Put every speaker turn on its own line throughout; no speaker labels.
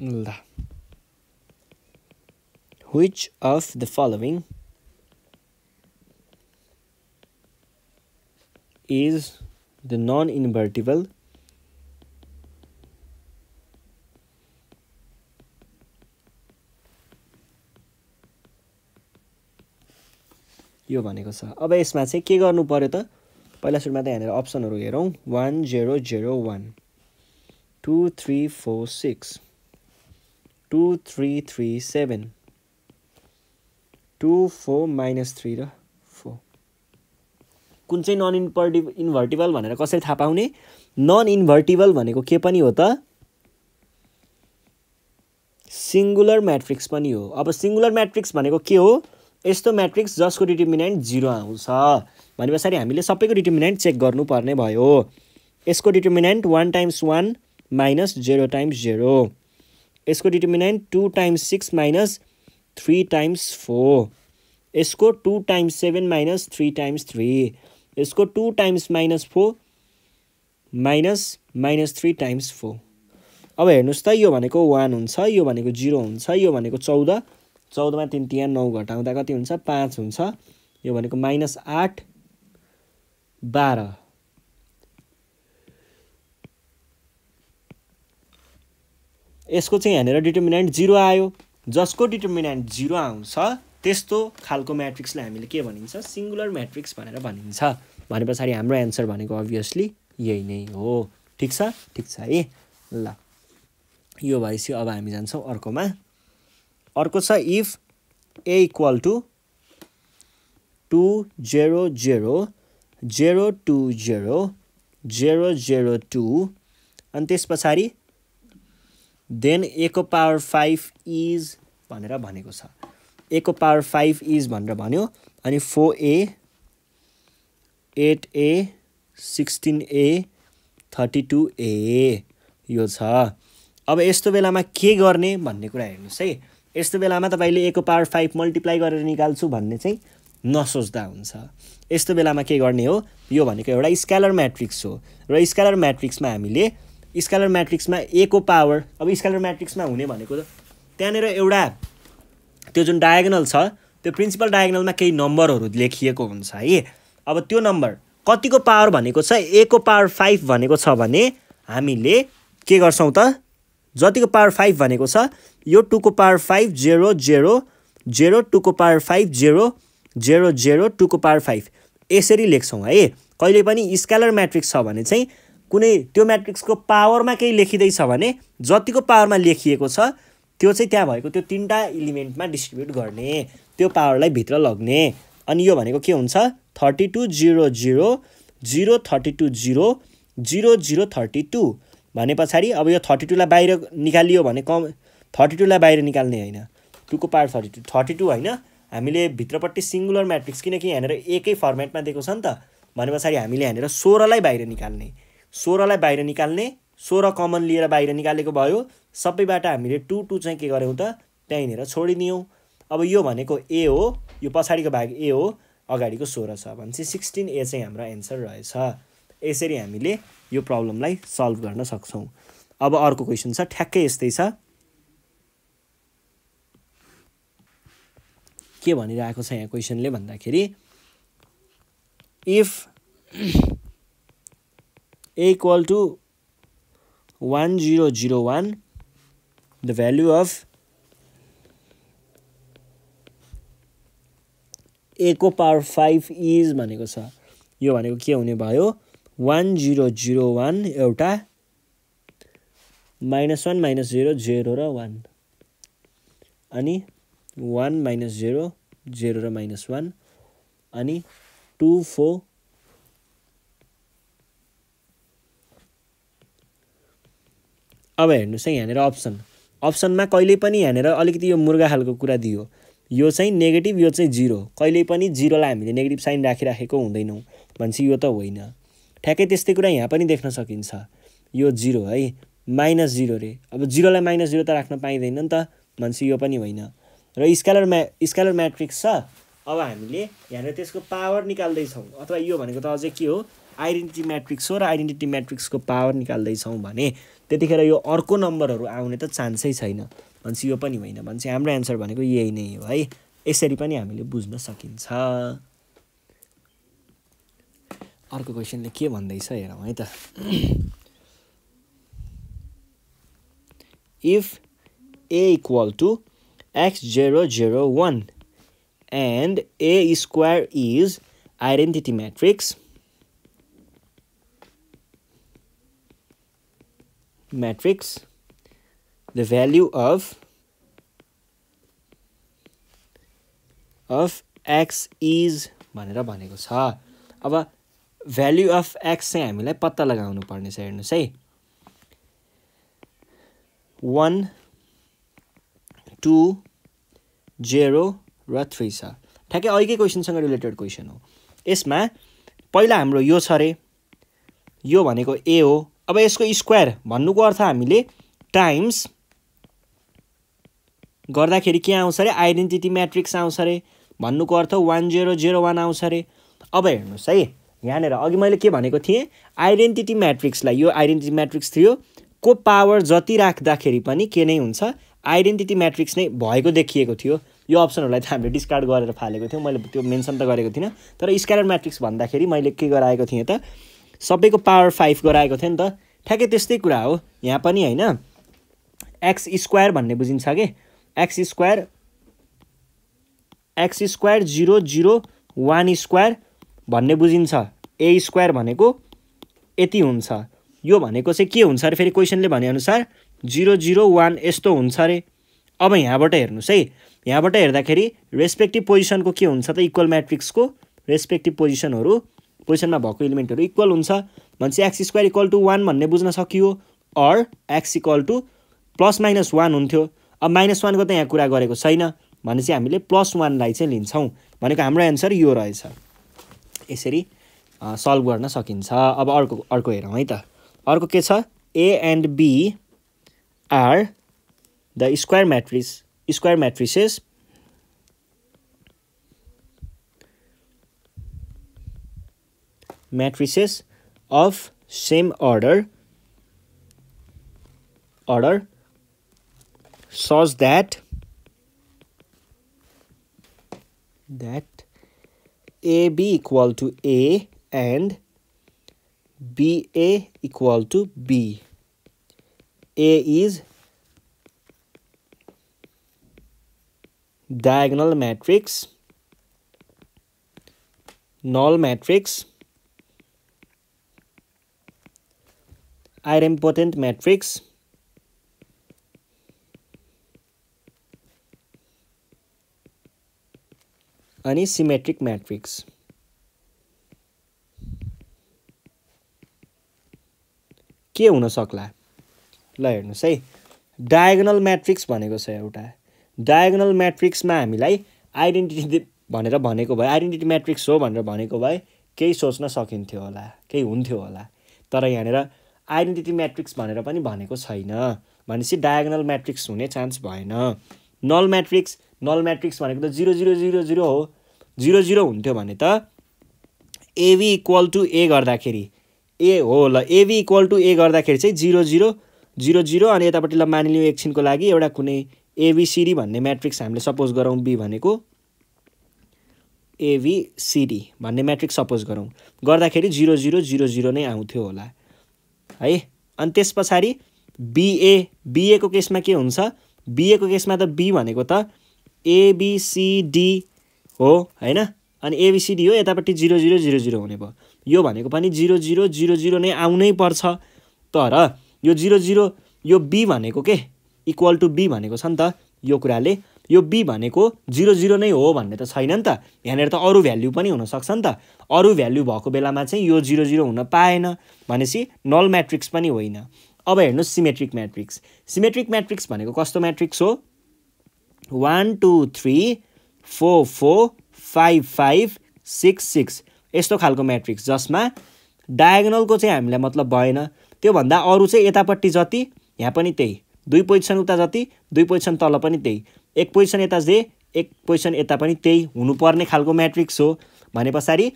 ल which of the following is the non invertible यो भनेको छ अब यसमा चाहिँ के गर्नु पऱ्यो त पहिला सुरुमा त यहाँनिर अप्सनहरू हेरौँ one zero zero one two three four six two three three seven two four minus three र फोर कुन चाहिँ नन इन्भर्टि इन्भर्टिबल भनेर कसरी थाहा पाउने नन इन्भर्टिबल भनेको के पनि हो त सिङ्गुलर म्याट्रिक्स पनि हो अब सिङ्गुलर म्याट्रिक्स भनेको के हो यस्तो म्याट्रिक्स जसको डिटर्मिनेन्ट जिरो आउँछ भने पछाडि हामीले सबैको डिटर्मिनेन्ट चेक गर्नुपर्ने भयो यसको determinant one times one minus zero times zero यसको determinant two times six minus three times four यसको two times seven minus three times three यसको two times minus four minus minus three times four अब हेर्नुहोस् त यो भनेको one हुन्छ यो भनेको जिरो हुन्छ यो भनेको चौध चौधमा तिन तिहार नौ घटाउँदा कति हुन्छ पाँच हुन्छ यो भनेको माइनस आठ बाह्र यसको चाहिँ यहाँनिर डिटर्मिनेन्ट जिरो आयो जसको डिटर्मिनेन्ट जिरो आउँछ त्यस्तो खालको म्याट्रिक्सलाई हामीले के भनिन्छ सिङ्गुलर म्याट्रिक्स भनेर भनिन्छ भने पछाडि हाम्रो एन्सर भनेको अभियसली यही नै हो ठिक छ ठिक छ है ल यो भएपछि अब हामी जान्छौँ अर्कोमा अर्को छ if A equal to two zero zero zero two zero zero zero two अनि त्यस पछाडि देन ए को पावर फाइभ इज भनेर भनेको छ ए पावर फाइभ इज भनेर भन्यो अनि four A eight A sixteen A thirty two A यो छ अब यस्तो बेलामा के गर्ने भन्ने कुरा हेर्नुहोस् है यस्तो बेलामा तपाईँले एको पावर फाइभ मल्टिप्लाई गरेर निकाल्छु भन्ने चाहिँ नसोच्दा हुन्छ यस्तो बेलामा के गर्ने हो यो भनेको एउटा स्क्यालर म्याट्रिक्स हो र स्क्यालर म्याट्रिक्समा हामीले स्कालर म्याट्रिक्समा ए को पावर अब स्कालर म्याट्रिक्समा हुने भनेको त त्यहाँनिर एउटा त्यो जुन डायगोनल छ त्यो प्रिन्सिपल डायगोनलमा केही नम्बरहरू लेखिएको हुन्छ है अब त्यो नम्बर कतिको पावर भनेको छ ए को पावर फाइभ भनेको छ भने हामीले के गर्छौँ त जतिको पावर फाइभ भनेको छ यो टूको power five zero zero zero टूको power five zero zero zero टूको पावर फाइभ यसरी लेख्छौँ है कहिले पनि स्केलर म्याट्रिक्स छ भने चाहिँ कुनै त्यो म्याट्रिक्सको पावरमा केही लेखिँदैछ भने जतिको पावरमा लेखिएको छ त्यो चाहिँ त्यहाँ भएको त्यो तिनवटा इलिमेन्टमा डिस्ट्रिब्युट गर्ने त्यो पावरलाई भित्र लग्ने अनि यो भनेको के हुन्छ thirty two zero zero zero thirty two zero zero zero thirty two भने पछाडि अब यो थर्टी टूलाई बाहिर निकालियो भने कम थर्टी टूलाई बाहिर निकाल्ने होइन टूको power thirty two thirty two होइन हामीले भित्रपट्टि सिङ्गुलर म्याट्रिक्स किनकि यहाँनिर एकै फर्मेटमा दिएको छ नि त भने पछाडि हामीले यहाँनिर सोह्रलाई बाहिर निकाल्ने सोह्रलाई बाहिर निकाल्ने सोह्र कमन लिएर बाहिर निकालेको भयो सबैबाट हामीले टु टू चाहिँ के गऱ्यौँ त त्यहीँनिर छोडिदियौँ अब यो भनेको ए हो यो पछाडिको भाग ए हो अगाडिको सोह्र छ भनेपछि सिक्सटिन ए चाहिँ हाम्रो एन्सर रहेछ यसरी हामीले यो प्रब्लमलाई सल्भ गर्न सक्छौँ अब अर्को क्वेसन छ ठ्याक्कै यस्तै छ के भनिरहेको छ यहाँ क्वेसनले भन्दाखेरि if a equal to 1001 the value of a को पावर फाइभ इज भनेको छ यो भनेको के हुने भयो वान जिरो जिरो वान एउटा minus one minus zero zero र वान अनि वान माइनस जिरो जेरो र माइनस वान अनि टु फोर अब हेर्नुहोस् है यहाँनिर अप्सन अप्सनमा कहिले पनि यहाँनिर अलिकति यो मुर्गा खालको कुरा दियो यो चाहिँ नेगेटिभ यो चाहिँ जिरो कहिले पनि जिरोलाई हामीले नेगेटिभ साइन राखिराखेको हुँदैनौँ भनेपछि यो त होइन ठ्याक्कै त्यस्तै कुरा यहाँ पनि देख्न सकिन्छ यो जिरो है माइनस जिरो रे अब जिरोलाई माइनस जिरो त राख्न पाइँदैन नि त भनेपछि यो पनि होइन र स्क्यालर म्या स्क्यालर म्याट्रिक्स छ अब हामीले यहाँनिर त्यसको पावर निकाल्दैछौँ अथवा यो भनेको त अझै के हो आइडेन्टिटी म्याट्रिक्स हो र आइडेन्टिटी म्याट्रिक्सको पावर निकाल्दैछौँ भने त्यतिखेर यो अर्को नम्बरहरू आउने त चान्सै छैन भनेपछि यो पनि होइन भनेपछि हाम्रो एन्सर भनेको यही नै हो है यसरी पनि हामीले बुझ्न सकिन्छ अर्को क्वेसनले के भन्दैछ हेरौँ है त if A equal to X zero zero one and A square is identity matrix matrix the value of of X is भनेर भनेको छ अब भ्यालु अफ एक्स चाहिँ हामीलाई पत्ता लगाउनु पर्नेछ हेर्नुहोस् है वान टू जेरो र थ्री छ ठ्याक्कै अहिले क्वेसनसँग रिलेटेड क्वेसन हो यसमा पहिला हाम्रो यो छ अरे यो भनेको ए हो अब यसको स्क्वायर भन्नुको अर्थ हामीले टाइम्स गर्दाखेरि के आउँछ अरे आइडेन्टिटी म्याट्रिक्स आउँछ अरे भन्नुको अर्थ वान जेरो जेरो वान आउँछ अरे अब हेर्नुहोस् है यहाँनिर अघि मैले के भनेको थिएँ आइडेन्टिटी म्याट्रिक्सलाई यो आइडेन्टिटी म्याट्रिक्स थियो को पावर जति राख्दाखेरि पनि के नै हुन्छ आइडेन्टिटी म्याट्रिक्स नै भएको देखिएको थियो यो अप्सनहरूलाई त हामीले डिस्कार्ड गरेर फालेको थियौँ मैले त्यो मेन्सन त गरेको थिइनँ तर स्क्यालर म्याट्रिक्स भन्दाखेरि मैले के गराएको थिएँ त सबैको पावर फाइभ गराएको थियो नि त ठ्याक्कै त्यस्तै कुरा हो यहाँ पनि होइन एक्स स्क्वायर भन्ने बुझिन्छ कि X square X square zero zero one square भन्ने बुझिन्छ ए स्क्वायर भनेको यति हुन्छ यो भनेको चाहिँ के हुन्छ अरे फेरि क्वेसनले भनेअनुसार जिरो जिरो वान यस्तो हुन्छ अरे अब यहाँबाट हेर्नुहोस् है यहाँबाट हेर्दाखेरि रेस्पेक्टिभ पोजिसनको के हुन्छ त इक्वल म्याट्रिक्सको रेस्पेक्टिभ पोजिसनहरू पोजिसनमा भएको इलिमेन्टहरू इक्वल हुन्छ भने चाहिँ X square equal to one भन्ने बुझ्न सकियो or X equal to plus minus one हुन्थ्यो अब माइनस वानको त यहाँ कुरा गरेको छैन भने चाहिँ हामीले प्लस वानलाई चाहिँ लिन्छौँ भनेको हाम्रो एन्सर यो रहेछ यसरी सल्भ गर्न सकिन्छ अब अर्को अर्को हेरौँ है त अर्को के छ A and B are the square matrix square matrices matrices of same order order such that that AB equal to A and BA equal to B. A is diagonal matrix, null matrix, idempotent matrix अनि symmetric matrix के हुन सक्ला ल हेर्नुहोस् है diagonal matrix भनेको छ एउटा डायगोनल म्याट्रिक्समा हामीलाई आइडेन्टिटी भनेर भनेको भए आइडेन्टिटी म्याट्रिक्स हो भनेर भनेको भए केही सोच्न सकिन्थ्यो होला केही हुन्थ्यो होला तर यहाँनिर आइडेन्टिटी म्याट्रिक्स भनेर पनि भनेको छैन भनेपछि डायगोनल म्याट्रिक्स हुने चान्स भएन नल म्याट्रिक्स नल म्याट्रिक्स भनेको त जिरो जिरो जिरो जिरो हो जिरो जिरो हुन्थ्यो भने त एभी इक्वल टु ए गर्दाखेरि ए हो ल एभी इक्वल टु ए गर्दाखेरि चाहिँ जिरो जिरो जिरो जिरो अनि यतापट्टि ल मानिलिउँ एकछिनको लागि एउटा कुनै एबिसिडी भन्ने म्याट्रिक्स हामीले सपोज गरौँ बी भनेको एभिसिडी भन्ने म्याट्रिक्स सपोज गरौँ गर्दाखेरि जिरो जिरो जिरो जिरो नै आउँथ्यो होला है अनि त्यस पछाडि बिए बिएको केसमा के हुन्छ बिएको केसमा त बी भनेको त एबिसिडी हो होइन अनि एबिसिडी हो यतापट्टि जिरो जिरो जिरो जिरो हुने भयो यो भनेको पनि जिरो जिरो जिरो जिरो नै आउनै पर्छ तर यो जिरो जिरो यो बी भनेको के इक्वल टु बी भनेको छ नि त यो कुराले यो बी भनेको जिरो जिरो नै हो भन्ने त छैन नि त यहाँनिर त अरू भ्याल्यु पनि हुनसक्छ नि त अरू भ्याल्यु भएको बेलामा चाहिँ यो जिरो जिरो हुन पाएन भनेपछि नल म्याट्रिक्स पनि होइन अब हेर्नुहोस् सिमेट्रिक म्याट्रिक्स सिमेट्रिक म्याट्रिक्स भनेको कस्तो म्याट्रिक्स हो one two three four four five five six six यस्तो खालको म्याट्रिक्स जसमा डायगनलको चाहिँ हामीलाई मतलब भएन त्योभन्दा अरू चाहिँ यतापट्टि जति यहाँ पनि त्यही दुई पोजिसन उता जति दुई पोजिसन तल पनि त्यही एक पोजिसन यता जे एक पोजिसन यता पनि त्यही हुनुपर्ने खालको म्याट्रिक्स हो भने पछाडि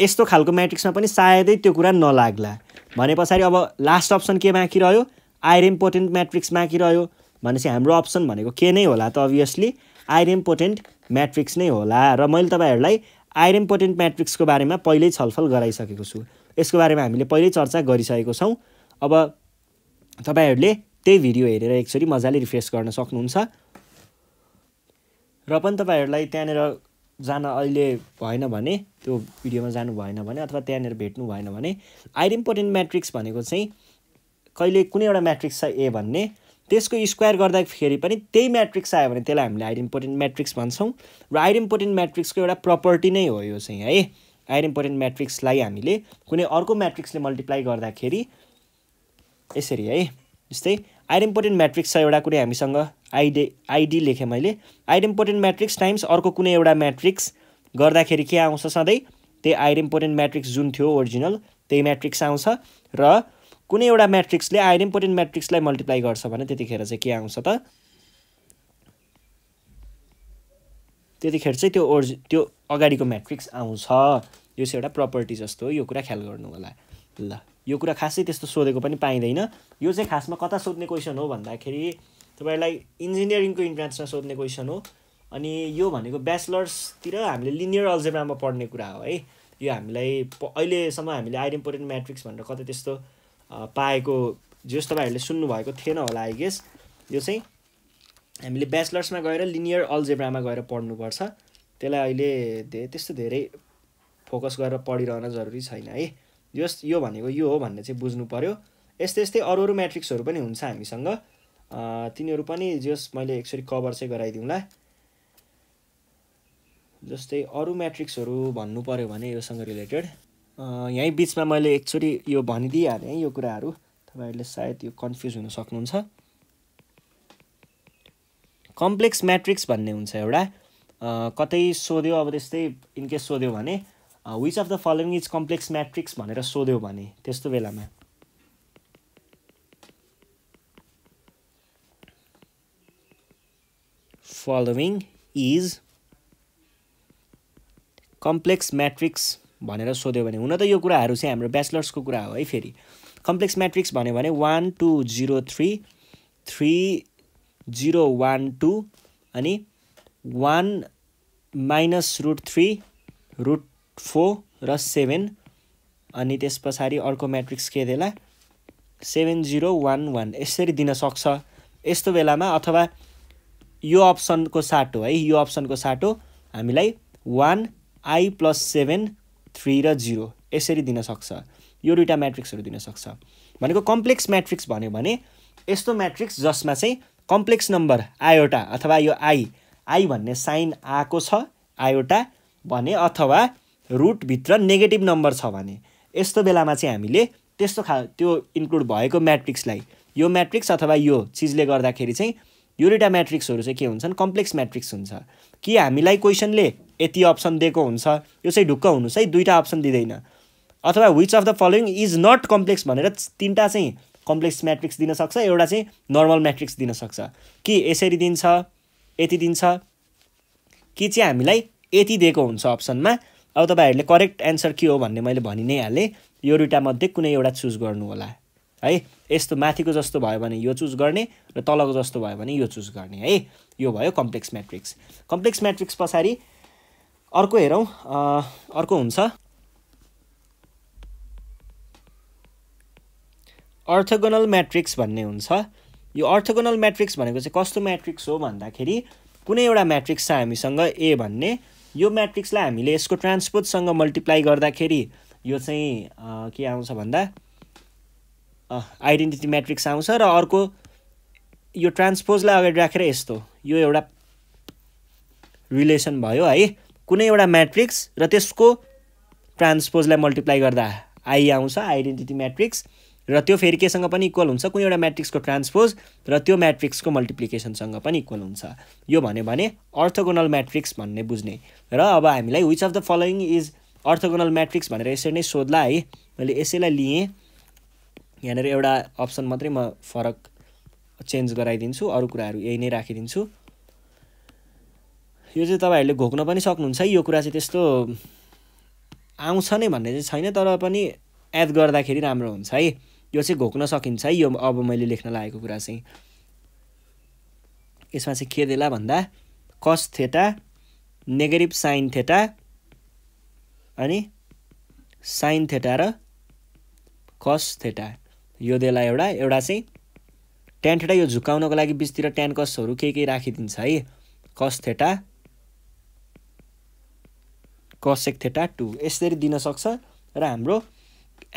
यस्तो खालको म्याट्रिक्समा पनि सायदै त्यो कुरा नलाग्ला भने पछाडि अब लास्ट अप्सन के बाँकी रह्यो आयर इम्पोर्टेन्ट म्याट्रिक्स बाँकी रह्यो भनेपछि हाम्रो अप्सन भनेको के नै होला त अभियसली आयर इम्पोर्टेन्ट म्याट्रिक्स नै होला र मैले तपाईँहरूलाई आयर इम्पोर्टेन्ट म्याट्रिक्सको बारेमा पहिल्यै छलफल गराइसकेको छु यसको बारेमा हामीले पहिल्यै चर्चा गरिसकेको छौँ अब तपाईँहरूले त्यही भिडियो हेरेर एकचोटि मजाले रिफ्रेस गर्न सक्नुहुन्छ र पनि तपाईँहरूलाई त्यहाँनिर जान अहिले भएन भने त्यो भिडियोमा जानु भएन भने अथवा त्यहाँनिर भेट्नु भएन भने आइड इम्पोर्टेन्ट म्याट्रिक्स भनेको चाहिँ कहिले कुनै एउटा म्याट्रिक्स छ ए भन्ने त्यसको स्क्वायर गर्दाखेरि पनि त्यही म्याट्रिक्स आयो भने त्यसलाई हामीले हाइड इम्पोर्टेन्ट म्याट्रिक्स भन्छौँ र हाइड इम्पोर्टेन्ट म्याट्रिक्सको एउटा प्रपर्टी नै हो यो चाहिँ है हाइड इम्पोर्टेन्ट म्याट्रिक्सलाई हामीले कुनै अर्को म्याट्रिक्सले मल्टिप्लाई गर्दाखेरि यसरी है जस्तै आइडेम्पोटेन्ट म्याट्रिक्स छ एउटा कुनै हामीसँग आइडे आइडी लेखेँ मैले आइडेम्पोटेन्ट म्याट्रिक्स टाइम्स अर्को कुनै एउटा म्याट्रिक्स गर्दाखेरि के आउँछ सधैँ त्यही आइडेम्पोटेन्ट म्याट्रिक्स जुन थियो ओरिजिनल त्यही म्याट्रिक्स आउँछ र कुनै एउटा म्याट्रिक्सले आइडेम्पोटेन्ट म्याट्रिक्सलाई मल्टिप्लाई गर्छ भने त्यतिखेर चाहिँ के आउँछ त त्यतिखेर चाहिँ त्यो ओरिजि त्यो अगाडिको म्याट्रिक्स आउँछ यो चाहिँ एउटा प्रपर्टी जस्तो हो यो कुरा ख्याल गर्नु होला ल यो कुरा खासै त्यस्तो सोधेको पनि पाइँदैन यो चाहिँ खासमा कता सोध्ने क्वेसन हो भन्दाखेरि तपाईँलाई इन्जिनियरिङको इन्ट्रान्समा सोध्ने क्वेसन हो अनि यो भनेको ब्याचलर्सतिर हामीले लिनियर अल्जेब्रामा पढ्ने कुरा हो है यो हामीलाई अहिलेसम्म हामीले आइड पोरेन्ट म्याट्रिक्स भनेर कतै त्यस्तो पाएको जो तपाईँहरूले सुन्नुभएको थिएन होला आई गेस यो चाहिँ हामीले ब्याचलर्समा गएर लिनियर अल्जेब्रामा गएर पढ्नुपर्छ त्यसलाई अहिले धेरै त्यस्तो धेरै फोकस गरेर पढिरहन जरुरी छैन है जस्ट यो भनेको यो हो भन्ने चाहिँ बुझ्नु पऱ्यो यस्तै यस्तै अरू अरू म्याट्रिक्सहरू पनि हुन्छ हामीसँग तिनीहरू पनि जस मैले एकचोटि कभर चाहिँ गराइदिउँला जस्तै अरू म्याट्रिक्सहरू भन्नु पऱ्यो भने योसँग रिलेटेड यहीँ बिचमा मैले एकचोटि यो भनिदिइहालेँ है यो कुराहरू तपाईँहरूले सायद यो कन्फ्युज हुन सक्नुहुन्छ कम्प्लेक्स म्याट्रिक्स भन्ने हुन्छ एउटा कतै सोध्यो अब त्यस्तै इनकेस सोध्यो भने which of the following is complex matrix भनेर सोध्यो भने त्यस्तो बेलामा फलोइङ इज कम्प्लेक्स म्याट्रिक्स भनेर सोध्यो भने हुन त यो कुराहरू चाहिँ हाम्रो ब्याचलर्सको कुरा हो है फेरि कम्प्लेक्स म्याट्रिक्स भन्यो भने one two zero three three zero one two अनि one minus root three root four र सेभेन अनि त्यस पछाडि अर्को म्याट्रिक्स के देला सेभेन जिरो वान वान यसरी दिनसक्छ यस्तो बेलामा अथवा यो अप्सनको साटो है यो अप्सनको साटो हामीलाई one I plus seven three र जिरो यसरी दिन सक्छ यो दुइटा म्याट्रिक्सहरू दिनसक्छ भनेको कम्प्लेक्स म्याट्रिक्स भन्यो भने यस्तो म्याट्रिक्स जसमा चाहिँ कम्प्लेक्स नम्बर आयोटा अथवा यो आई आई भन्ने साइन आएको छ आयोटा भने अथवा रुटभित्र नेगेटिभ नम्बर छ भने यस्तो बेलामा चाहिँ हामीले त्यस्तो खा त्यो इन्क्लुड भएको म्याट्रिक्सलाई यो म्याट्रिक्स अथवा यो चिजले गर्दाखेरि चाहिँ यो दुईवटा म्याट्रिक्सहरू चाहिँ के हुन्छन् कम्प्लेक्स म्याट्रिक्स हुन्छ कि हामीलाई क्वेसनले यति अप्सन दिएको हुन्छ यो चाहिँ ढुक्क हुनुहोस् है दुईवटा अप्सन दिँदैन अथवा which of the following is not complex भनेर तिनवटा चाहिँ कम्प्लेक्स म्याट्रिक्स दिनसक्छ एउटा चाहिँ नर्मल म्याट्रिक्स दिनसक्छ कि यसरी दिन्छ यति दिन्छ कि चाहिँ हामीलाई यति दिएको हुन्छ अप्सनमा अब तपाईँहरूले करेक्ट एन्सर के हो भन्ने मैले भनि नै हालेँ यो मध्ये कुनै एउटा चुज गर्नु होला है यस्तो माथिको जस्तो भयो भने यो चुज गर्ने र तलको जस्तो भयो भने यो चुज गर्ने है यो भयो कम्प्लेक्स म्याट्रिक्स कम्प्लेक्स म्याट्रिक्स पछाडि अर्को हेरौँ अर्को हुन्छ अर्थगोनल म्याट्रिक्स भन्ने हुन्छ यो अर्थगोनल म्याट्रिक्स भनेको चाहिँ कस्तो म्याट्रिक्स हो भन्दाखेरि कुनै एउटा म्याट्रिक्स छ हामीसँग ए भन्ने यो म्याट्रिक्सलाई हामीले यसको ट्रान्सपोजसँग मल्टिप्लाई गर्दाखेरि यो चाहिँ के आउँछ भन्दा आइडेन्टिटी म्याट्रिक्स आउँछ र अर्को यो ट्रान्सपोजलाई अगाडि राखेर यस्तो यो एउटा रिलेसन भयो है कुनै एउटा म्याट्रिक्स र त्यसको ट्रान्सपोजलाई मल्टिप्लाई गर्दा आई आउँछ आइडेन्टिटी म्याट्रिक्स र त्यो फेरि केसँग पनि इक्वल हुन्छ कुनै एउटा म्याट्रिक्सको ट्रान्सपोज र त्यो म्याट्रिक्सको मल्टिप्लिकेसनसँग पनि इक्वल हुन्छ यो भन्यो भने अर्थोगोनल म्याट्रिक्स भन्ने बुझ्ने र अब हामीलाई which of the following is orthogonal matrix भनेर यसरी नै सोध्ला है मैले यसैलाई लिएँ यहाँनिर एउटा अप्सन मात्रै म फरक चेन्ज गराइदिन्छु अरू कुराहरू यही नै राखिदिन्छु यो चाहिँ तपाईँहरूले घोक्न पनि सक्नुहुन्छ यो कुरा चाहिँ त्यस्तो आउँछ नै भन्ने चाहिँ छैन तर पनि एड गर्दाखेरि राम्रो हुन्छ है यो चाहिँ घोक्न सकिन्छ है यो अब मैले लेख्न लागेको कुरा चाहिँ यसमा चाहिँ के देला भन्दा cos theta negative sine theta अनि साइन थेटा र कस थेटा यो देला एउटा एउटा चाहिँ टेन थेटा यो झुकाउनको लागि बिचतिर टेन कसहरू के के राखिदिन्छ है कस थेटा कसेक थेटा टू यसरी दिनसक्छ र हाम्रो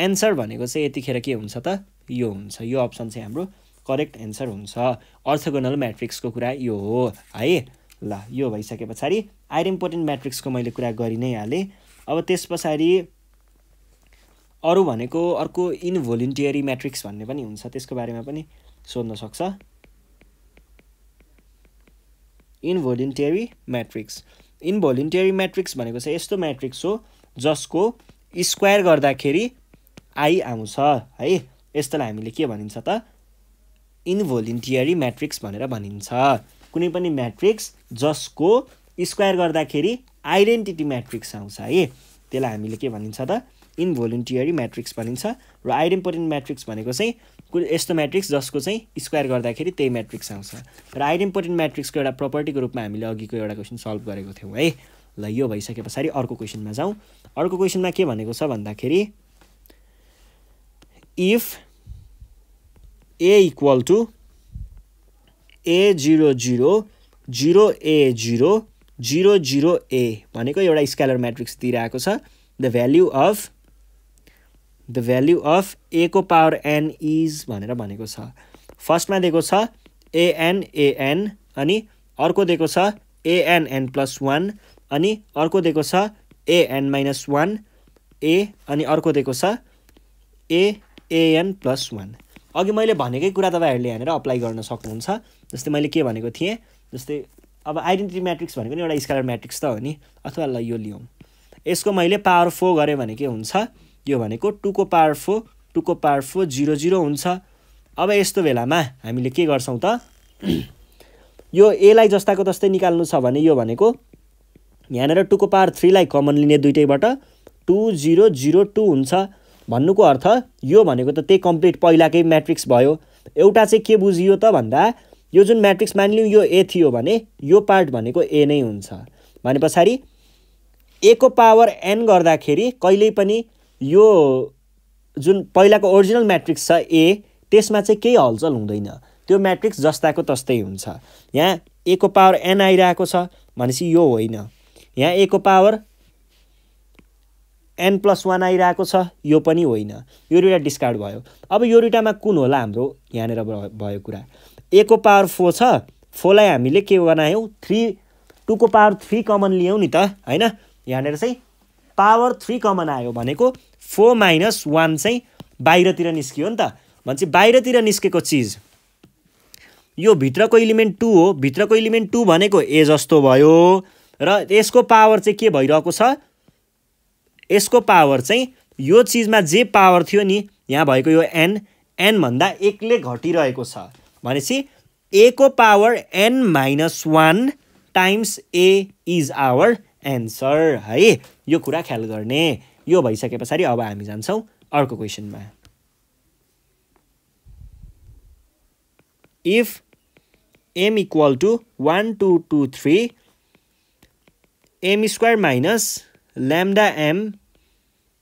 एन्सर भनेको चाहिँ यतिखेर के हुन्छ त यो हुन्छ यो अप्सन चाहिँ हाम्रो करेक्ट एन्सर हुन्छ अर्थगोनल म्याट्रिक्सको कुरा यो हो है ल यो भइसके पछाडि आइर इम्पोर्टेन्ट म्याट्रिक्सको मैले कुरा गरि नै हालेँ अब त्यस पछाडि अरू भनेको अर्को इनभोलिन्टियरी म्याट्रिक्स भन्ने पनि हुन्छ त्यसको बारेमा पनि सोध्न सक्छ इनभोलिन्टियरी म्याट्रिक्स इनभोलिन्टियरी म्याट्रिक्स भनेको चाहिँ यस्तो म्याट्रिक्स हो जसको स्क्वायर गर्दाखेरि आई आउँछ है यस्तोलाई हामीले के भनिन्छ त इन्भोलिन्टियरी म्याट्रिक्स भनेर भनिन्छ कुनै पनि म्याट्रिक्स जसको स्क्वायर गर्दाखेरि आइडेन्टिटी म्याट्रिक्स आउँछ है त्यसलाई हामीले के भनिन्छ त इन्भोलिन्टियरी म्याट्रिक्स भनिन्छ र आइडेम्पोर्टेन्ट म्याट्रिक्स भनेको चाहिँ यस्तो म्याट्रिक्स जसको चाहिँ स्क्वायर गर्दाखेरि त्यही म्याट्रिक्स आउँछ र आइडेम्पोर्टेन्ट म्याट्रिक्सको एउटा प्रपर्टीको रूपमा हामीले अघिको एउटा क्वेसन सल्भ गरेको थियौँ है ल यो भइसके पछाडि अर्को क्वेसनमा जाउँ अर्को क्वेसनमा के भनेको छ भन्दाखेरि if a equal to a zero zero zero a zero zero zero A भनेको एउटा स्क्यालर म्याट्रिक्स दिइरहेको छ the value of the value of A को पावर एन इज भनेर भनेको छ फर्स्टमा दिएको छ एएन एएन अनि अर्को दिएको छ एएन एन प्लस वान अनि अर्को दिएको छ एएन माइनस वान ए अनि अर्को दिएको छ ए एएन प्लस वान अघि मैले भनेकै कुरा तपाईँहरूले यहाँनिर अप्लाई गर्न सक्नुहुन्छ जस्तै मैले के भनेको थिएँ जस्तै अब आइडेन्टिटी म्याट्रिक्स भनेको नि एउटा स्कालर म्याट्रिक्स त हो नि अथवा ल यो लियौँ यसको मैले पावर फोर गरेँ भने के हुन्छ यो भनेको टुको पावर फोर टुको पावर फोर जिरो जिरो हुन्छ अब यस्तो बेलामा हामीले के गर्छौँ त यो एलाई जस्ताको जस्तै निकाल्नु छ भने यो भनेको यहाँनिर टुको पावर थ्रीलाई कमन लिने दुइटैबाट टु जिरो जिरो टू हुन्छ भन्नुको अर्थ यो भनेको त त्यही कम्प्लिट पहिलाकै म्याट्रिक्स भयो एउटा चाहिँ के बुझियो त भन्दा यो जुन म्याट्रिक्स मानिलिउँ यो ए थियो भने यो पार्ट भनेको ए नै हुन्छ भने पछाडि ए को पावर एन गर्दाखेरि कहिल्यै पनि यो जुन पहिलाको ओरिजिनल म्याट्रिक्स छ ए त्यसमा चाहिँ केही हलचल हुँदैन त्यो म्याट्रिक्स जस्ताको तस्तै हुन्छ यहाँ ए को पावर एन आइरहेको छ भनेपछि यो होइन यहाँ ए को पावर एन प्लस वान आइरहेको छ यो पनि होइन यो दुइटा डिस्कार्ड भयो अब यो दुइटामा कुन होला हाम्रो यहाँनिर भयो कुरा को पावर फोर छ फोरलाई हामीले के बनायौँ थ्री टूको पावर थ्री कमन लियौँ नि त होइन यहाँनिर चाहिँ पावर थ्री कमन आयो भनेको फोर माइनस वान चाहिँ बाहिरतिर निस्कियो नि त भन्छ बाहिरतिर निस्केको चिज यो भित्रको इलिमेन्ट टू हो भित्रको इलिमेन्ट टू भनेको ए जस्तो भयो र यसको पावर चाहिँ के भइरहेको छ यसको पावर चाहिँ यो चिजमा जे पावर थियो नि यहाँ भएको यो एन एनभन्दा एकले घटिरहेको छ भनेपछि ए को power N minus one times A is our answer है यो कुरा ख्याल गर्ने यो भइसके पछाडि अब हामी जान्छौँ अर्को क्वेसनमा if M equal to one two two three M square minus lambda m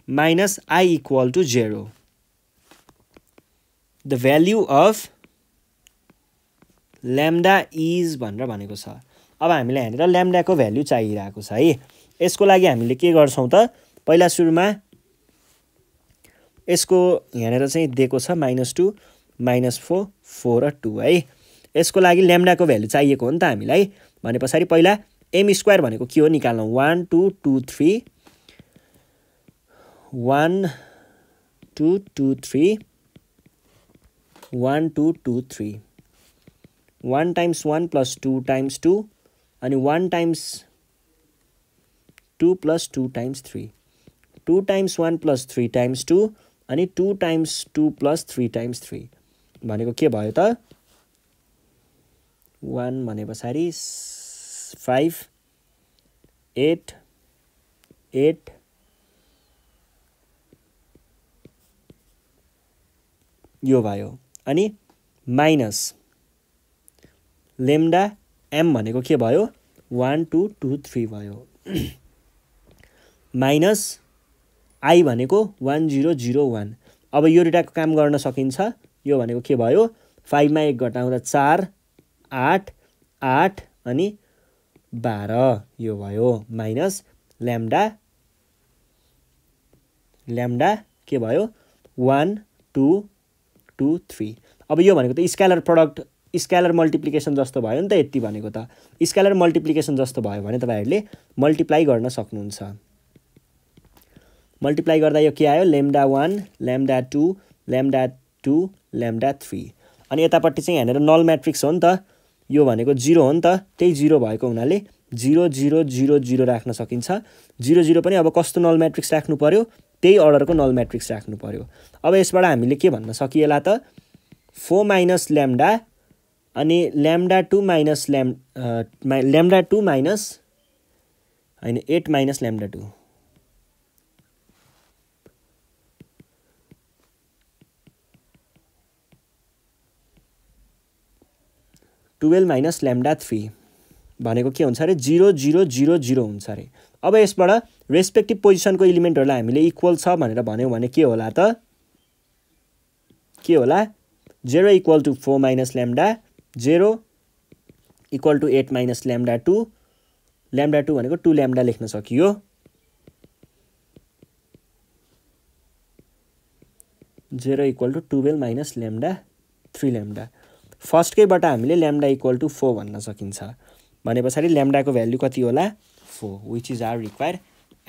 minus i equal to 0. The value of lambda is भनेर भनेको छ अब हामीलाई यहाँनिर ल्याम्डाको भ्याल्यु चाहिरहेको छ है यसको लागि हामीले के गर्छौँ त पहिला सुरुमा यसको यहाँनिर चाहिँ दिएको छ minus two minus four four र टू है यसको लागि ल्याम्डाको भ्याल्यु चाहिएको हो नि त हामीलाई भने पछाडि पहिला एम स्क्वायर भनेको के हो निकाल्नु one two two three one two two three one two two three one times one plus two times two अनि one times two plus two times three two times one plus three times two अनि two times two plus three times three भनेको के भयो त one भने पछाडि five at at यो भयो अनि माइनस लेम्डा एम भनेको के भयो वान टू टू थ्री भयो माइनस आई भनेको वान जिरो जिरो वान अब यो दुइटाको काम गर्न सकिन्छ यो भनेको के भयो फाइभमा एक घटाउँदा चार आठ आठ अनि बाह्र यो भयो माइनस ल्याम्डा ल्याम्डा के भयो वान टू टू थ्री अब यो भनेको त स्क्यालर प्रडक्ट स्क्यालर मल्टिप्लिकेसन जस्तो भयो नि त यति भनेको त स्क्यालर मल्टिप्लिकेसन जस्तो भयो भने तपाईँहरूले मल्टिप्लाई गर्न सक्नुहुन्छ मल्टिप्लाई गर्दा यो के आयो lambda one lambda two lambda two lambda three अनि यतापट्टि चाहिँ यहाँनिर नल म्याट्रिक्स हो नि त यो भनेको जिरो हो नि त त्यही जिरो भएको हुनाले जिरो जिरो जिरो जिरो राख्न सकिन्छ जिरो जिरो पनि अब कस्तो नल म्याट्रिक्स राख्नु पऱ्यो त्यही अर्डरको नल म्याट्रिक्स राख्नु पऱ्यो अब यसबाट हामीले के भन्न सकिएला त फोर माइनस ल्याम्डा अनि lambda two minus lambda two minus होइन eight minus lambda two twelve minus lambda three भनेको के हुन्छ अरे जिरो जिरो जिरो जिरो हुन्छ अरे अब यसबाट रेस्पेक्टिभ पोजिसनको इलिमेन्टहरूलाई हामीले इक्वल छ भनेर भन्यौँ भने के होला त के होला zero equal to four minus lambda zero equal to eight minus lambda two lambda two भनेको टु ल्याम्डा लेख्न सकियो zero equal to twelve minus lambda three lambda फर्स्टकैबाट हामीले ल्याम्डा इक्वल टु फोर भन्न सकिन्छ भने पछाडि ल्याम्डाको भ्याल्यु कति होला four which is our require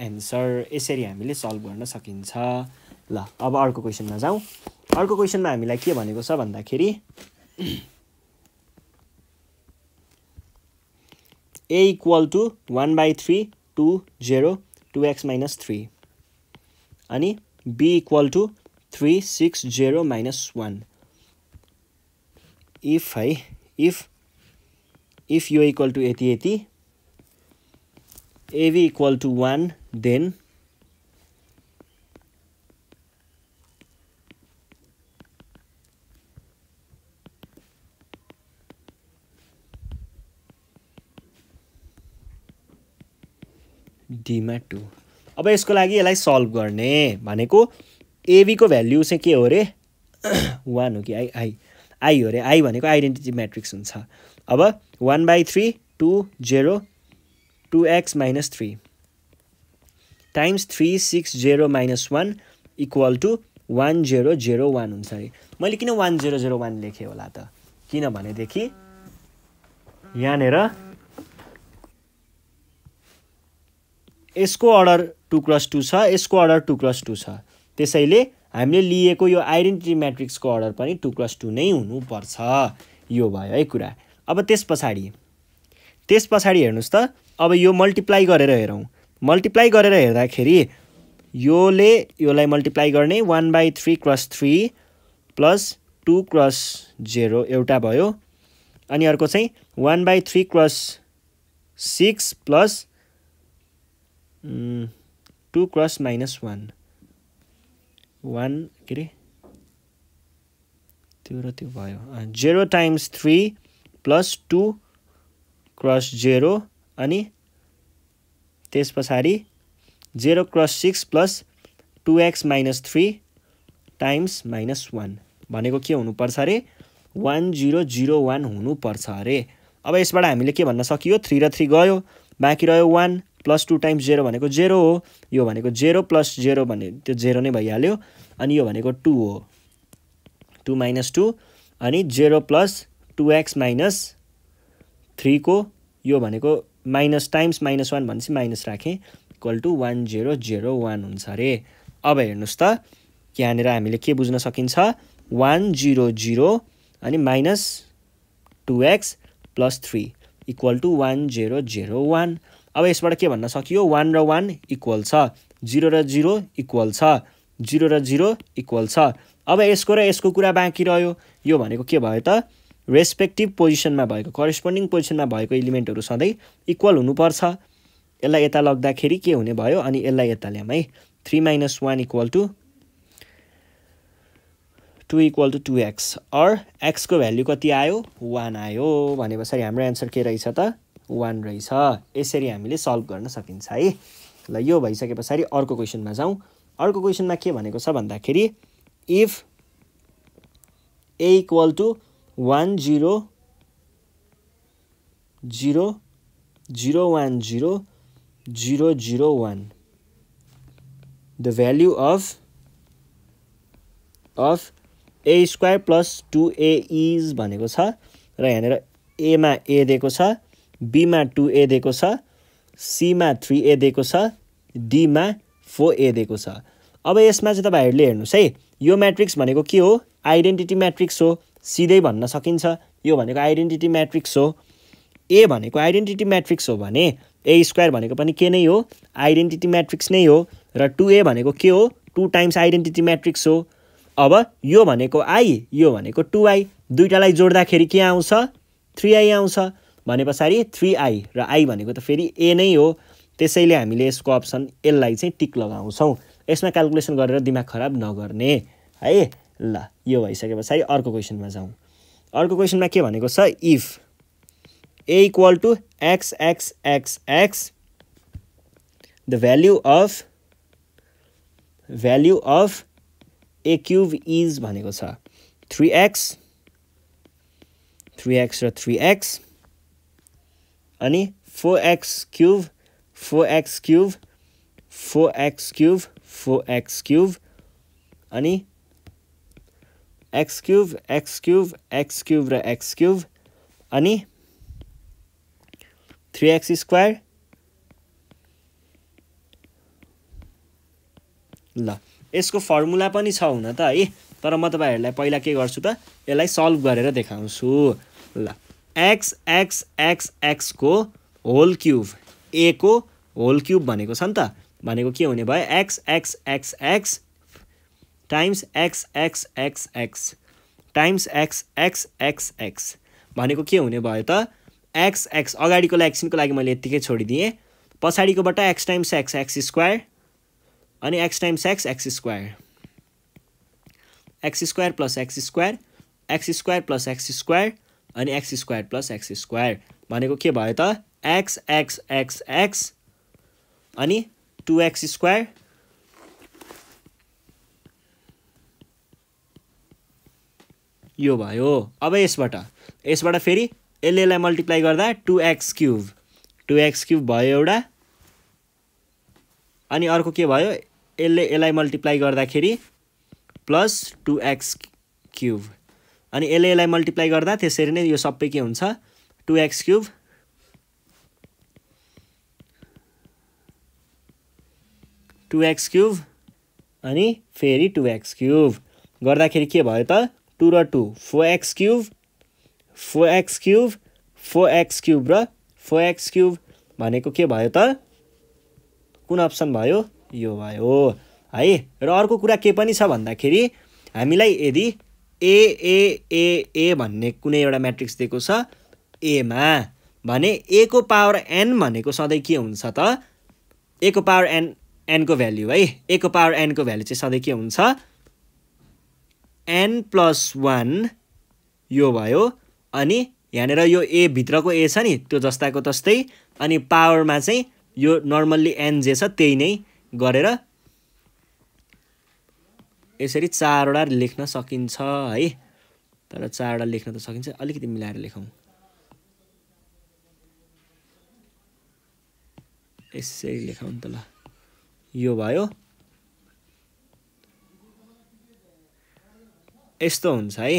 answer यसरी हामीले सल्भ गर्न सकिन्छ ल अब अर्को क्वेसनमा जाउँ अर्को क्वेसनमा हामीलाई के भनेको छ भन्दाखेरि A equal to one by three two zero two X minus three अनि B equal to three six zero minus one if हाई if if you equal to ये AB equal to one then D में two अब इसको लगी इस solve करने को एवी को वाल्यू से के हो रे वन हो कि आई आई आई हो अरे आई भनेको आइडेन्टिटी म्याट्रिक्स हुन्छ अब one by three two zero two X minus three times three six zero minus one equal to one zero zero one हुन्छ अरे मैले किन वान जेरो जेरो वान लेखेँ होला त किनभनेदेखि यहाँनिर यसको अर्डर टु क्रस टू छ यसको अर्डर टु क्रस टू छ त्यसैले हामीले लिएको यो आइडेन्टिटी म्याट्रिक्सको अर्डर पनि टु क्लस टू नै हुनुपर्छ यो भयो है कुरा अब त्यस पछाडि त्यस पछाडि हेर्नुहोस् त अब यो मल्टिप्लाई गरेर हेरौँ मल्टिप्लाई गरेर हेर्दाखेरि योले योलाई मल्टिप्लाई गर्ने one by three cross three plus two cross zero एउटा भयो अनि अर्को चाहिँ one by three cross six plus two cross minus one one के अरे त्यो र त्यो भयो zero times three plus two cross zero अनि त्यस पछाडि zero cross six plus two X minus three times minus one भनेको के हुनुपर्छ अरे वान जिरो जिरो वान हुनुपर्छ अरे अब यसबाट हामीले के भन्न सकियो थ्री र थ्री गयो बाँकी रह्यो one plus two times zero भनेको जेरो हो यो भनेको जेरो प्लस जेरो भने त्यो जेरो नै भइहाल्यो अनि यो भनेको टु हो टु माइनस टू अनि zero plus two X minus थ्रीको यो भनेको माइनस टाइम्स माइनस वान भनेपछि माइनस राखेँ equal to one zero zero one हुन्छ अरे अब हेर्नुहोस् त यहाँनिर हामीले के बुझ्न सकिन्छ वान जिरो जिरो अनि minus two X plus three equal to one zero zero one अब यसबाट के भन्न सकियो वान र वान इक्वल छ जिरो र जिरो इक्वल छ जिरो र जिरो इक्वल छ अब यसको र यसको कुरा बाँकी रह्यो यो भनेको के भयो त रेस्पेक्टिभ पोजिसनमा भएको करेस्पोन्डिङ पोजिसनमा भएको इलिमेन्टहरू सधैँ इक्वल हुनुपर्छ यसलाई यता लग्दाखेरि के हुने भयो अनि यसलाई यता ल्याउँ है three minus one equal to two equal to two X or एक्सको भ्याल्यु कति आयो वान आयो भने पछाडि हाम्रो एन्सर के रहेछ त वान रहेछ यसरी हामीले सल्भ गर्न सकिन्छ है ल यो भइसके पछाडि अर्को क्वेसनमा जाउँ अर्को क्वेसनमा के भनेको छ भन्दाखेरि if A equal to one zero zero zero one zero zero zero one the value of of A square plus two A is भनेको छ र यहाँनिर एमा ए दिएको छ बीमा टु ए दिएको छ सीमा थ्री ए दिएको छ डीमा फोर ए दिएको छ अब यसमा चाहिँ तपाईँहरूले हेर्नुहोस् है यो म्याट्रिक्स भनेको के हो आइडेन्टिटी म्याट्रिक्स हो सिधै भन्न सकिन्छ यो भनेको आइडेन्टिटी म्याट्रिक्स हो ए भनेको आइडेन्टिटी म्याट्रिक्स हो भने ए स्क्वायर भनेको पनि के नै हो आइडेन्टिटी म्याट्रिक्स नै हो र टु ए भनेको के हो टु टाइम्स आइडेन्टिटी म्याट्रिक्स हो अब यो भनेको आई यो भनेको टु आई दुइटालाई जोड्दाखेरि के आउँछ थ्री आई आउँछ भने पछाडि थ्री आई र आई भनेको त फेरि ए नै हो त्यसैले हामीले यसको अप्सन एललाई चाहिँ टिक लगाउँछौँ यसमा क्यालकुलेसन गरेर दिमाग खराब नगर्ने है ल यो भइसके पछाडि अर्को क्वेसनमा जाउँ अर्को क्वेसनमा के भनेको छ if A equal to X X X X the value of value of A cube is भनेको छ थ्री एक्स थ्री एक्स र थ्री एक्स अनि four X cube four X cube four X cube four X cube अनि X cube X cube X cube र X cube अनि three X square ल यसको formula पनि छ हुन त है तर म तपाईँहरूलाई पहिला के गर्छु त यसलाई सल्भ गरेर देखाउँछु ल एक्स एक्स एक्स एक्सको होल क्युब ए को होल क्युब भनेको छ नि त भनेको के हुने भयो X X X X times X X X X times X X X X भनेको के हुने भयो त एक्स एक्स अगाडिको एकछिनको लागि मैले यत्तिकै छोडिदिएँ पछाडिकोबाट X times X X square अनि X times X X square X square plus X square X square plus X square अनि X square plus X square भनेको के भयो त एक्स एक्स एक्स एक्स अनि टु एक्स स्क्वायर यो भयो अब यसबाट यसबाट फेरि यसलेलाई मल्टिप्लाई गर्दा two X cube two X cube भयो एउटा अनि अर्को के भयो यसले यसलाई मल्टिप्लाई गर्दाखेरि प्लस टु एक्स क्युब अनि यसले मल्टिप्लाई गर्दा त्यसरी नै यो सबै के हुन्छ two X cube two X cube अनि फेरि टु एक्स क्युब गर्दाखेरि के भयो त टु र two four X cube four X cube four X cube र फोर एक्स क्युब भनेको के भयो त कुन अप्सन भयो यो भयो है र अर्को कुरा के पनि छ भन्दाखेरि हामीलाई यदि ए ए ए ए भन्ने कुनै एउटा म्याट्रिक्स दिएको छ एमा भने ए को पावर एन भनेको सधैँ के हुन्छ त ए को पावर एन एनको भ्याल्यु है ए को पावर एनको भ्याल्यु चाहिँ सधैँ के हुन्छ एन प्लस वान यो भयो अनि यहाँनिर यो ए भित्रको ए छ नि त्यो जस्ताको तस्तै अनि पावरमा चाहिँ यो नर्मल्ली एन जे छ त्यही नै गरेर यसरी चारवटा लेख्न सकिन्छ है तर चारवटा लेख्न त सकिन्छ अलिकति मिलाएर लेखौँ यसरी लेखौँ नि त ल यो भयो यस्तो हुन्छ है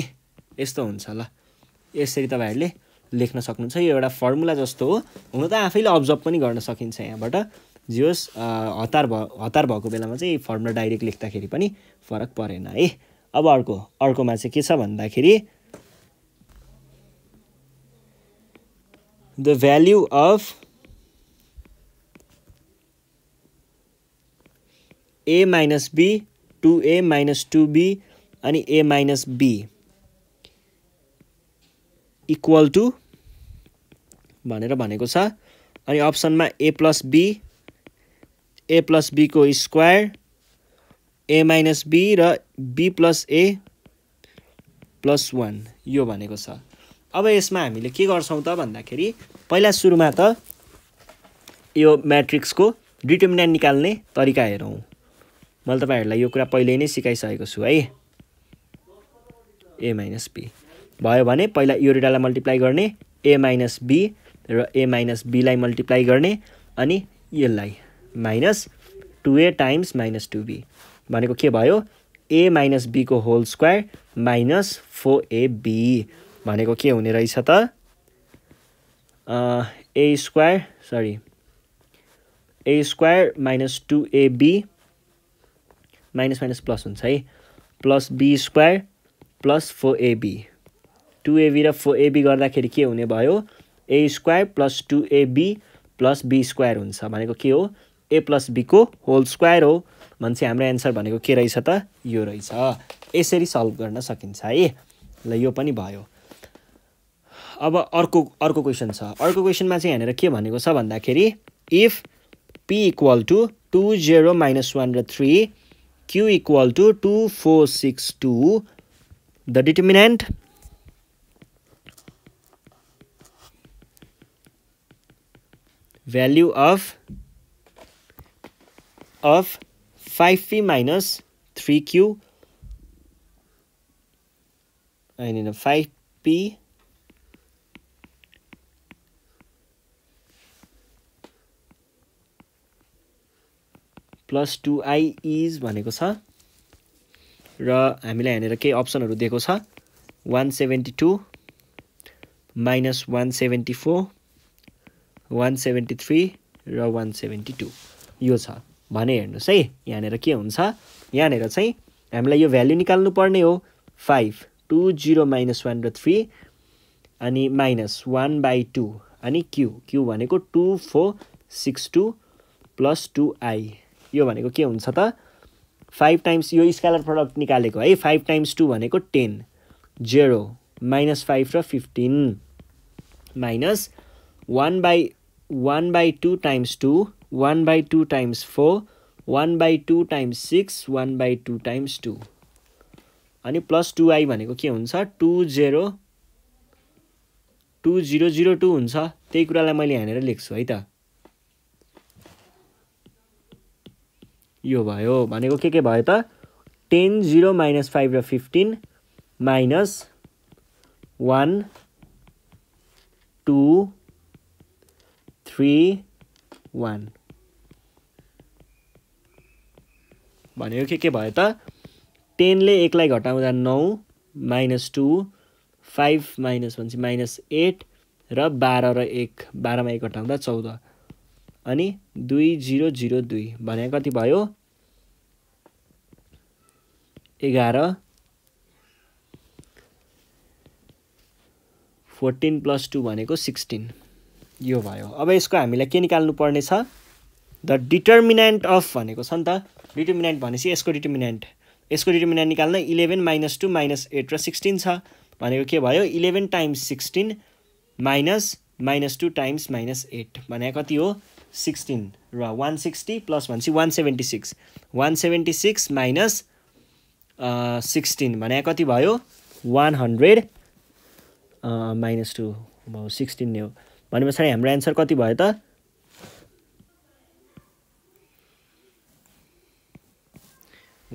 यस्तो हुन्छ ल यसरी तपाईँहरूले लेख्न सक्नुहुन्छ यो एउटा फर्मुला जस्तो हो हुन त आफैले अब्जर्भ पनि गर्न सकिन्छ यहाँबाट जे होस् हतार भयो हतार भएको बेलामा चाहिँ फर्मुला डाइरेक्ट लेख्दाखेरि पनि फरक परेन है अब अर्को अर्कोमा चाहिँ के छ भन्दाखेरि the value of A minus B two A minus two B अनि A minus B equal to भनेर भनेको छ अनि अप्सनमा A plus B A plus बीको स्क्वायर ए माइनस बी र B plus A plus one यो भनेको छ अब यसमा हामीले के गर्छौँ त भन्दाखेरि पहिला सुरुमा त यो म्याट्रिक्सको डिटर्मिनेन्ट निकाल्ने तरिका हेरौँ मैले तपाईँहरूलाई यो कुरा पहिल्यै नै सिकाइसकेको छु है ए माइनस बी भयो भने पहिला यो रिडालाई मल्टिप्लाई गर्ने ए माइनस बी र ए माइनस बीलाई मल्टिप्लाई गर्ने अनि यसलाई minus two A times minus two B भनेको के भयो ए माइनस बीको whole square minus four A B भनेको के हुने रहेछ त A square sorry A square minus two A B minus minus plus हुन्छ है plus B square plus four AB two AB र फोर एबी गर्दाखेरि के हुने भयो A square plus two AB plus B square हुन्छ भनेको के हो ए प्लस बीको होल स्क्वायर हो भनेपछि हाम्रो एन्सर भनेको के रहेछ त यो रहेछ यसरी सल्भ गर्न सकिन्छ है ल यो पनि भयो अब अर्को अर्को क्वेसन छ अर्को क्वेसनमा चाहिँ यहाँनिर के भनेको छ भन्दाखेरि if P equal to two zero minus one र three Q equal to two four six two the determinant value of of 5p minus 3q and in a 5p plus two I is भनेको छ र हामीलाई यहाँनिर केही अप्सनहरू दिएको छ one seventy two minus one seventy four one seventy three र वान सेभेन्टी टू यो छ भने हेर्नुहोस् है यहाँनिर के हुन्छ यहाँनिर चाहिँ हामीलाई यो भ्याल्यु निकाल्नु पर्ने हो five two zero minus one र थ्री अनि माइनस वान बाई टू अनि क्यु क्यु भनेको two four six two plus two I यो भनेको के हुन्छ त फाइभ टाइम्स यो स्कालर प्रडक्ट निकालेको है फाइभ टाइम्स टू भनेको टेन जेरो माइनस फाइभ र fifteen minus one by one by two times two one by two times four one by two times six one by two times two अनि plus two I भनेको के हुन्छ two zero two zero zero two हुन्छ त्यही कुरालाई मैले हानेर लेख्छु है त यो भयो भनेको के के भयो त टेन जिरो माइनस फाइभ र fifteen minus one two three one भनेको के के भयो त टेनले एकलाई घटाउँदा नौ माइनस टू फाइभ माइनस भनेपछि माइनस एट र बाह्र र एक बाह्रमा एक घटाउँदा चौध अनि दुई जिरो जिरो दुई भने कति भयो एघार फोर्टिन प्लस टू भनेको सिक्सटिन यो भयो अब यसको हामीलाई के निकाल्नु पर्ने छ द डिटर्मिनेन्ट अफ भनेको छ नि त डिटर्मिनेन्ट भनेपछि यसको डिटर्मिनेन्ट यसको डिटर्मिनेन्ट निकाल्न eleven minus two minus eight र सिक्सटिन छ भनेको के भयो eleven times sixteen minus minus two times minus eight भने कति हो सिक्सटिन र वान सिक्सटी प्लस भनेपछि one seventy six one seventy six minus sixteen भने कति भयो वान हन्ड्रेड माइनस टू भयो सिक्सटिन नै हो भने पछाडि हाम्रो एन्सर कति भयो त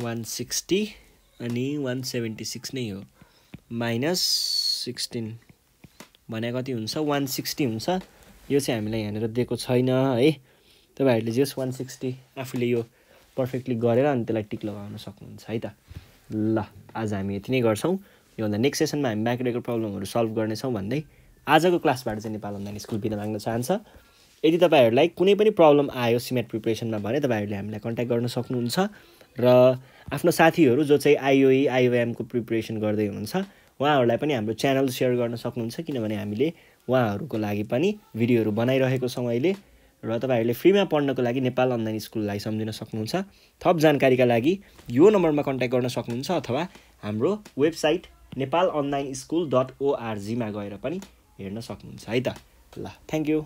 वान सिक्सटी अनि वान सेभेन्टी सिक्स नै हो माइनस सिक्सटिन भने कति हुन्छ वान सिक्सटी हुन्छ यो चाहिँ हामीलाई यहाँनिर दिएको छैन है तपाईँहरूले जेस् वान सिक्सटी आफूले यो पर्फेक्टली गरेर अनि त्यसलाई टिक लगाउन सक्नुहुन्छ है त ल आज हामी यति नै गर्छौँ योभन्दा नेक्स्ट सेसनमा हामी बाँकी रहेको प्रब्लमहरू सल्भ गर्नेछौँ भन्दै आजको क्लासबाट चाहिँ नेपाल अनलाइन स्कुल बिना माग्न चाहन्छ यदि तपाईँहरूलाई कुनै पनि प्रब्लम आयो सिमेट प्रिपरेसनमा भने तपाईँहरूले हामीलाई कन्ट्याक्ट गर्न सक्नुहुन्छ र आफ्नो साथीहरू जो चाहिँ आइओई आइओएमको e, प्रिपरेसन गर्दै हुनुहुन्छ उहाँहरूलाई पनि हाम्रो च्यानल सेयर गर्न सक्नुहुन्छ किनभने हामीले उहाँहरूको लागि पनि भिडियोहरू बनाइरहेको छौँ अहिले र तपाईँहरूले फ्रीमा पढ्नको लागि नेपाल अनलाइन स्कुललाई सम्झिन सक्नुहुन्छ थप जानकारीका लागि यो नम्बरमा कन्ट्याक्ट गर्न सक्नुहुन्छ अथवा हाम्रो website Nepal online school dot ओआरजीमा गएर पनि हेर्न सक्नुहुन्छ है त ल थ्याङ्क यू